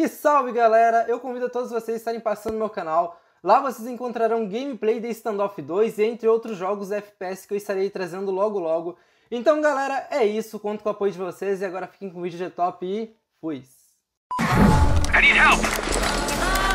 E salve galera! Eu convido a todos vocês a estarem passando no meu canal. Lá vocês encontrarão gameplay de Standoff 2 e entre outros jogos FPS que eu estarei trazendo logo logo. Então galera, é isso. Conto com o apoio de vocês e agora fiquem com o vídeo de top e fui! I need help.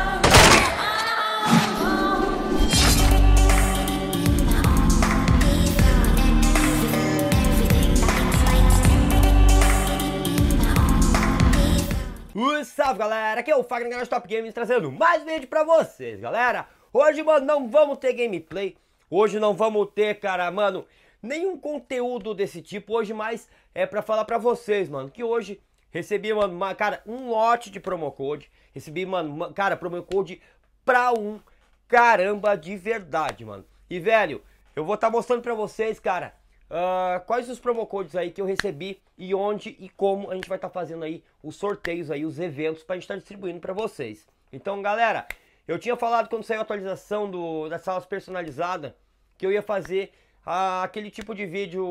Salve galera, aqui é o Fagner Garage Top Games trazendo mais vídeo pra vocês, galera. Hoje, mano, não vamos ter gameplay. Hoje não vamos ter, cara, mano, nenhum conteúdo desse tipo. Hoje mais é pra falar pra vocês, mano, que hoje recebi, mano, uma, cara, um lote de promo code. Recebi, mano, uma, cara, promo code pra um caramba de verdade, mano. E, velho, eu vou estar tá mostrando pra vocês, cara, Uh, quais os promo codes aí que eu recebi e onde e como a gente vai estar tá fazendo aí os sorteios aí, os eventos para a gente estar tá distribuindo para vocês. Então, galera, eu tinha falado quando saiu a atualização do, das salas personalizadas que eu ia fazer uh, aquele tipo de vídeo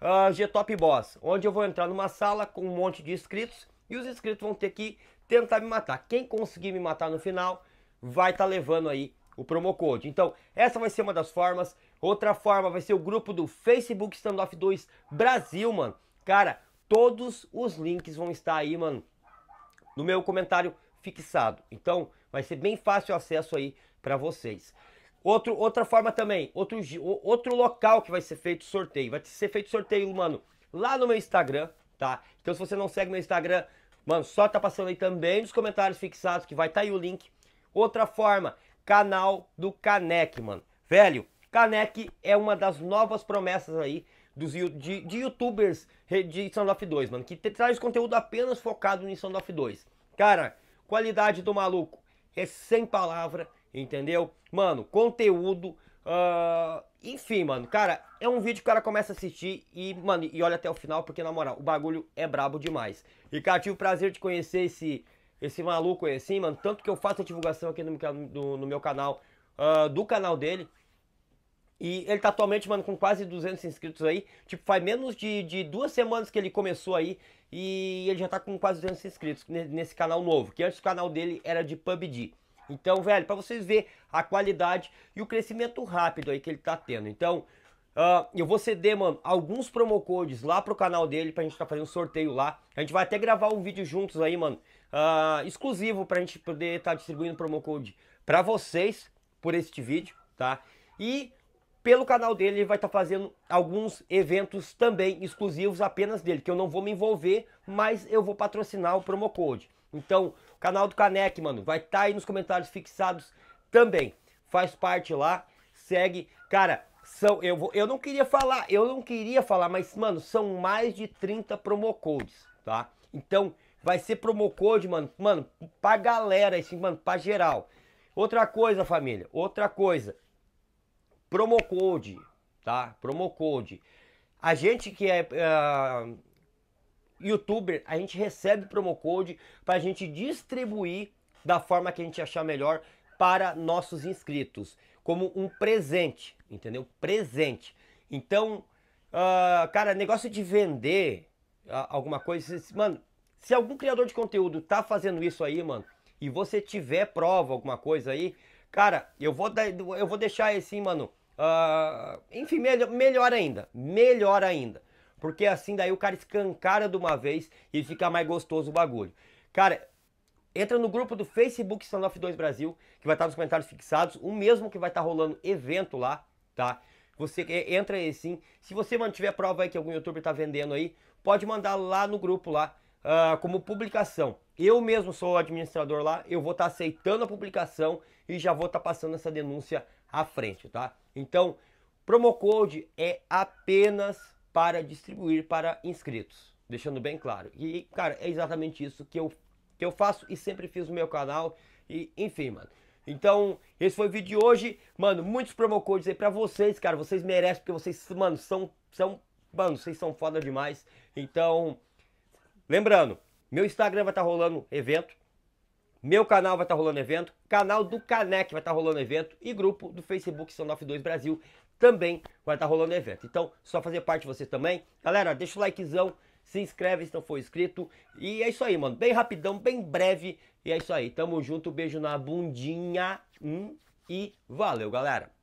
uh, G-Top Boss, onde eu vou entrar numa sala com um monte de inscritos e os inscritos vão ter que tentar me matar. Quem conseguir me matar no final vai estar tá levando aí o promo code. Então, essa vai ser uma das formas. Outra forma vai ser o grupo do Facebook Standoff 2 Brasil, mano. Cara, todos os links vão estar aí, mano, no meu comentário fixado. Então, vai ser bem fácil o acesso aí para vocês. Outro, outra forma também, outro, outro local que vai ser feito sorteio. Vai ser feito sorteio, mano, lá no meu Instagram, tá? Então, se você não segue meu Instagram, mano, só tá passando aí também nos comentários fixados que vai estar tá aí o link. Outra forma canal do Canec, mano. Velho, Canec é uma das novas promessas aí dos, de, de youtubers de Sound of 2, mano. Que traz conteúdo apenas focado em Sound of 2. Cara, qualidade do maluco é sem palavra, entendeu? Mano, conteúdo... Uh, enfim, mano, cara, é um vídeo que o cara começa a assistir e, mano, e olha até o final, porque na moral, o bagulho é brabo demais. E, cara, tive o prazer de conhecer esse esse maluco aí, assim, mano. Tanto que eu faço a divulgação aqui no, no, no meu canal, uh, do canal dele. E ele tá atualmente, mano, com quase 200 inscritos aí. Tipo, faz menos de, de duas semanas que ele começou aí. E ele já tá com quase 200 inscritos nesse canal novo. Que antes o canal dele era de PUBG. Então, velho, para vocês ver a qualidade e o crescimento rápido aí que ele tá tendo. Então, Uh, eu vou ceder, mano, alguns promo codes lá pro canal dele pra gente tá fazendo sorteio lá. A gente vai até gravar um vídeo juntos aí, mano, uh, exclusivo pra gente poder estar tá distribuindo promo code pra vocês por este vídeo, tá? E pelo canal dele ele vai estar tá fazendo alguns eventos também exclusivos apenas dele, que eu não vou me envolver, mas eu vou patrocinar o promo code. Então, o canal do Canec, mano, vai estar tá aí nos comentários fixados também. Faz parte lá, segue. Cara, são, eu, vou, eu não queria falar, eu não queria falar, mas, mano, são mais de 30 promo codes, tá? Então, vai ser promo code, mano, mano, pra galera, assim, mano, pra geral. Outra coisa, família, outra coisa. Promo code, tá? Promo code. A gente que é uh, youtuber, a gente recebe promo code pra gente distribuir da forma que a gente achar melhor para nossos inscritos, como um presente, entendeu? Presente. Então, uh, cara, negócio de vender ah, alguma coisa, mano, se algum criador de conteúdo tá fazendo isso aí, mano, e você tiver prova, alguma coisa aí, cara, eu vou, eu vou deixar assim, mano, uh, enfim, melhor, melhor ainda, melhor ainda. Porque assim daí o cara escancara de uma vez e fica mais gostoso o bagulho. Cara, entra no grupo do Facebook Stand 2 Brasil, que vai estar nos comentários fixados, o mesmo que vai estar rolando evento lá, tá? Você é, entra aí sim. Se você mantiver prova aí que algum youtuber tá vendendo aí, pode mandar lá no grupo lá, uh, como publicação. Eu mesmo sou o administrador lá, eu vou estar tá aceitando a publicação e já vou estar tá passando essa denúncia à frente, tá? Então, promo code é apenas para distribuir para inscritos, deixando bem claro. E, cara, é exatamente isso que eu, que eu faço e sempre fiz no meu canal. E, enfim, mano. Então, esse foi o vídeo de hoje. Mano, muitos promo codes aí pra vocês, cara. Vocês merecem, porque vocês, mano, são. são mano, vocês são foda demais. Então, lembrando, meu Instagram vai estar tá rolando evento. Meu canal vai estar tá rolando evento. Canal do Canec vai estar tá rolando evento. E grupo do Facebook São 92 Brasil também vai estar tá rolando evento. Então, só fazer parte de vocês também. Galera, deixa o likezão. Se inscreve se não for inscrito. E é isso aí, mano. Bem rapidão, bem breve. E é isso aí. Tamo junto. Beijo na bundinha. Hum, e valeu, galera.